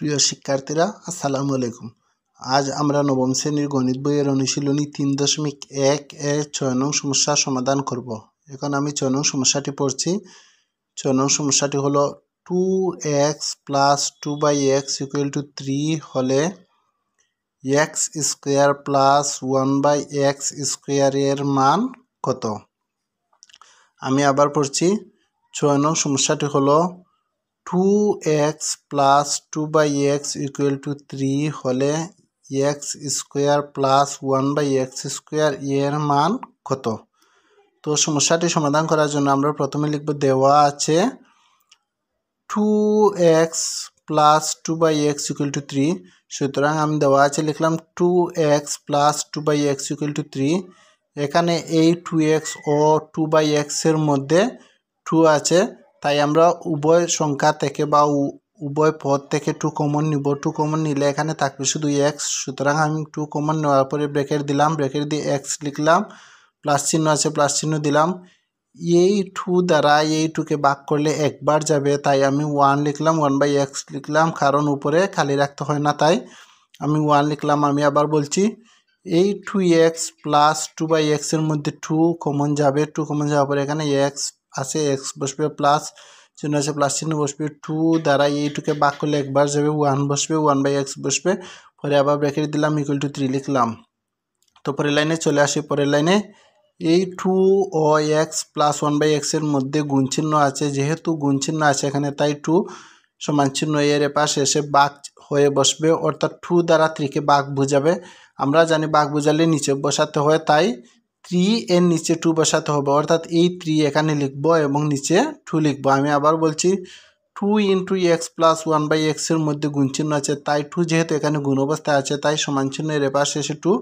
প্রিয় শিক্ষার্থীরা আসসালামু আলাইকুম আজ আমরা নবম শ্রেণীর গণিত বইয়ের অনুশীলনী তিন দশমিক এক এ ছয় নং সমস্যার সমাধান করব এখন আমি ছয় নং সমস্যাটি পড়ছি ছয় নং সমস্যাটি হলো two x plus two by x equal to three হলে x square plus one by x স্কোয়ারের মান কত আমি আবার পড়ছি ছয় নং সমস্যাটি হলো two x plus two by x equal to three হলে x square plus one by x square এর মান কত তো সমস্যাটি সমাধান করার জন্য আমরা প্রথমে লিখব দেওয়া আছে two x plus two by x equal to three সুতরাং আমি দেওয়া আছে লিখলাম two x plus two by x equal to three এখানে এই টু এক্স ও টু বাই এক্সের মধ্যে টু আছে তাই আমরা উভয় সংখ্যা থেকে বা উভয় পদ থেকে টু কমন নিব টু কমন নিলে এখানে থাকবে শুধু এক্স সুতরাং আমি টু কমন নেওয়ার পরে ব্রেকেট দিলাম ব্রেকেট দিয়ে এক্স লিখলাম প্লাস চিহ্ন আছে প্লাস চিহ্ন দিলাম এই টু দ্বারা এই টুকে বাক করলে একবার যাবে তাই আমি ওয়ান লিখলাম ওয়ান বাই এক্স লিখলাম কারণ উপরে খালি রাখতে হয় না তাই আমি ওয়ান লিখলাম আমি আবার বলছি এই two x plus two by এক্সের মধ্যে টু কমন যাবে টু কমন যাওয়ার পরে এখানে এক্স আছে এক্স বসবে প্লাস চিহ্ন আছে প্লাস চিহ্ন বসবে টু দ্বারা এইটুকে বাক করলে একবার যাবে ওয়ান বসবে ওয়ান বাই এক্স বসবে পরে আবার ব্র্যাকেট দিলাম ইকুয়াল টু থ্রি লিখলাম তো পরের লাইনে চলে আসি পরের লাইনে এই টু ও এক্স প্লাস ওয়ান বাই এক্সের মধ্যে গুণচিহ্ন আছে যেহেতু গুণচিহ্ন আছে এখানে তাই টু সমান চিহ্ন এর পাশে এসে বাঘ হয়ে বসবে অর্থাৎ টু দ্বারা থ্রিকে বাঘ বুঝাবে আমরা জানি বাঘ বোঝালে নিচে বসাতে হয় তাই থ্রি এর নিচে টু বসাতে হবে অর্থাৎ এই থ্রি এখানে লিখব এবং নিচে টু লিখব আমি আবার বলছি two into x plus one by এক্সের মধ্যে গুণচিহ্ন আছে তাই টু যেহেতু এখানে গুণ অবস্থায় আছে তাই সমান চিহ্নের এপাশে এসে টু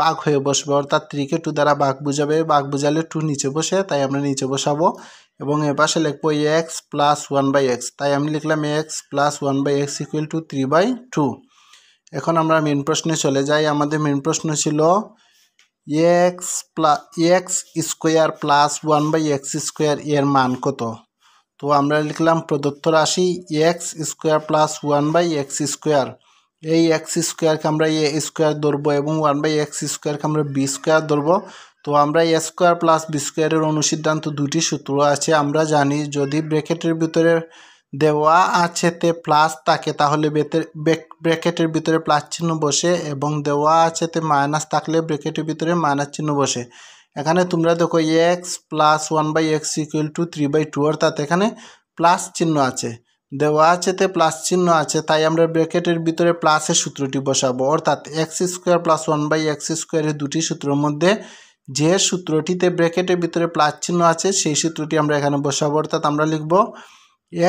বাঘ হয়ে বসবে অর্থাৎ থ্রিকে টু দ্বারা বাঘ বুঝাবে বাঘ বুঝালে টু নিচে বসে তাই আমরা নিচে বসাবো এবং এ পাশে লিখবো x plus one by x তাই আমি লিখলাম x plus one by x equal to three by two এখন আমরা মেন প্রশ্নে চলে যাই আমাদের মেন প্রশ্ন ছিল x plus x square plus one by x square এর মান কত তো আমরা লিখলাম প্রদত্ত রাশি x square plus one by x square এই এক্স স্কোয়ারকে আমরা এ স্কোয়ার ধরবো এবং ওয়ান বাই এক্স স্কোয়ারকে আমরা বি স্কোয়ার ধরবো তো আমরা এ স্কোয়ার প্লাস বি স্কোয়ারের অনুসিদ্ধান্ত দুটি সূত্র আছে আমরা জানি যদি ব্র্যাকেটের ভিতরে দেওয়া আছে তে প্লাস থাকে তাহলে ব্র্যাকেটের ভিতরে প্লাস চিহ্ন বসে এবং দেওয়া আছে তে মাইনাস থাকলে ব্র্যাকেটের ভিতরে মাইনাস চিহ্ন বসে এখানে তোমরা দেখো x plus one by x equal to three by two অর্থাৎ এখানে প্লাস চিহ্ন আছে দেওয়া আছে তে প্লাস চিহ্ন আছে তাই আমরা ব্র্যাকেটের ভিতরে প্লাসের সূত্রটি বসাবো অর্থাৎ x square plus one by x স্কোয়ারের দুটি সূত্রের মধ্যে যে সূত্রটিতে ব্র্যাকেটের ভিতরে প্লাস চিহ্ন আছে সেই সূত্রটি আমরা এখানে বসাবো অর্থাৎ আমরা লিখবো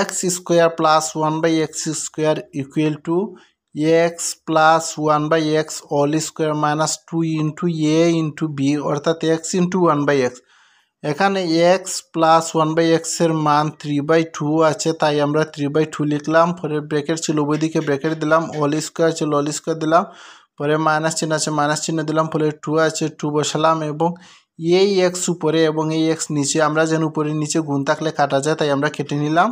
x square plus one by x square equal to x plus one by x all square minus two into a into b অর্থাৎ x into one by x এখানে এক্স প্লাস ওয়ান বাই এক্সের মান three by two আছে তাই আমরা three by two লিখলাম পরে bracket ছিল ওই দিকে ব্রেকেট দিলাম অল স্কোয়ার ছিল অল স্কোয়ার দিলাম পরে মাইনাস চিহ্ন আছে মাইনাস চিহ্ন দিলাম ফলে টু আছে টু বসালাম এবং এই এক্স উপরে এবং এই এক্স নিচে আমরা যেন উপরে নিচে গুণ থাকলে কাটা যায় তাই আমরা কেটে নিলাম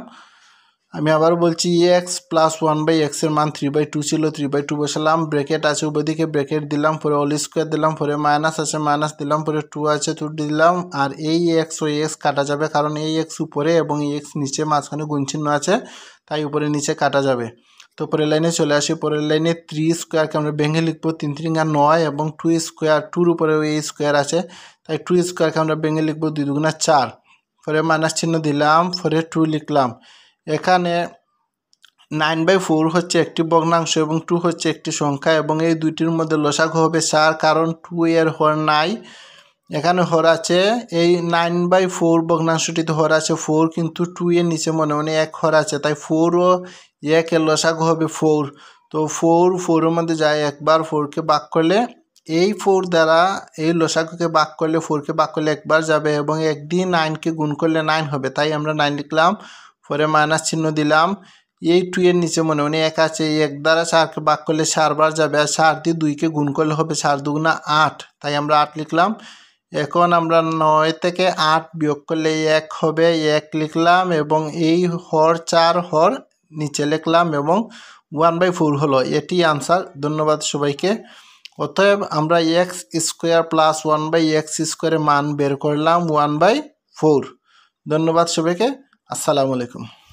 আমি আবার বলছি এক্স প্লাস ওয়ান বাই এক্সের মান থ্রি বাই টু ছিল থ্রি বাই টু বসালাম ব্রেকেট আছে দিকে ব্রেকেট দিলাম পরে অল স্কোয়ার দিলাম পরে মাইনাস আছে মাইনাস দিলাম পরে টু আছে টু দিলাম আর এই এক্স ও এক্স কাটা যাবে কারণ এই এক্স উপরে এবং এই এক্স নিচে মাঝখানে গুণচিহ্ন আছে তাই উপরে নিচে কাটা যাবে তো পরের লাইনে চলে আসি পরের লাইনে থ্রি স্কোয়ারকে আমরা ভেঙে লিখবো তিন তিন নয় এবং টু স্কোয়ার টুর উপরে এই স্কোয়ার আছে তাই টু স্কোয়ারকে আমরা ভেঙে লিখবো দুই দুগুণা চার পরে মাইনাস চিহ্ন দিলাম পরে টু লিখলাম এখানে নাইন বাই ফোর হচ্ছে একটি ভগ্নাংশ এবং টু হচ্ছে একটি সংখ্যা এবং এই দুইটির মধ্যে লসাগ হবে চার কারণ টু এর হর নাই এখানে হর আছে এই নাইন বাই ফোর ভগ্নাংশটিতে হর আছে ফোর কিন্তু টু এর নিচে মনে মনে এক হর আছে তাই ফোর ও এক এর হবে ফোর তো ফোর ফোরের মধ্যে যায় একবার ফোরকে বাক করলে এই ফোর দ্বারা এই লসাকুকে বাক করলে ফোরকে বাক করলে একবার যাবে এবং এক দিয়ে নাইনকে গুণ করলে নাইন হবে তাই আমরা নাইন লিখলাম ফোরে মাইনাস চিহ্ন দিলাম এই টু এর নিচে মনে মনে এক আছে এক দ্বারা চারকে বাক করলে চারবার যাবে আর চার দিয়ে দুইকে গুণ করলে হবে চার দুগুণা আট তাই আমরা আট লিখলাম এখন আমরা নয় থেকে আট বিয়োগ করলে এক হবে এক লিখলাম এবং এই হর চার হর নিচে লিখলাম এবং ওয়ান বাই ফোর হলো এটি আনসার ধন্যবাদ সবাইকে অতএব আমরা x square plus one by x স্কোয়ারের মান বের করলাম ওয়ান বাই ফোর ধন্যবাদ সবাইকে আসসালামু আলাইকুম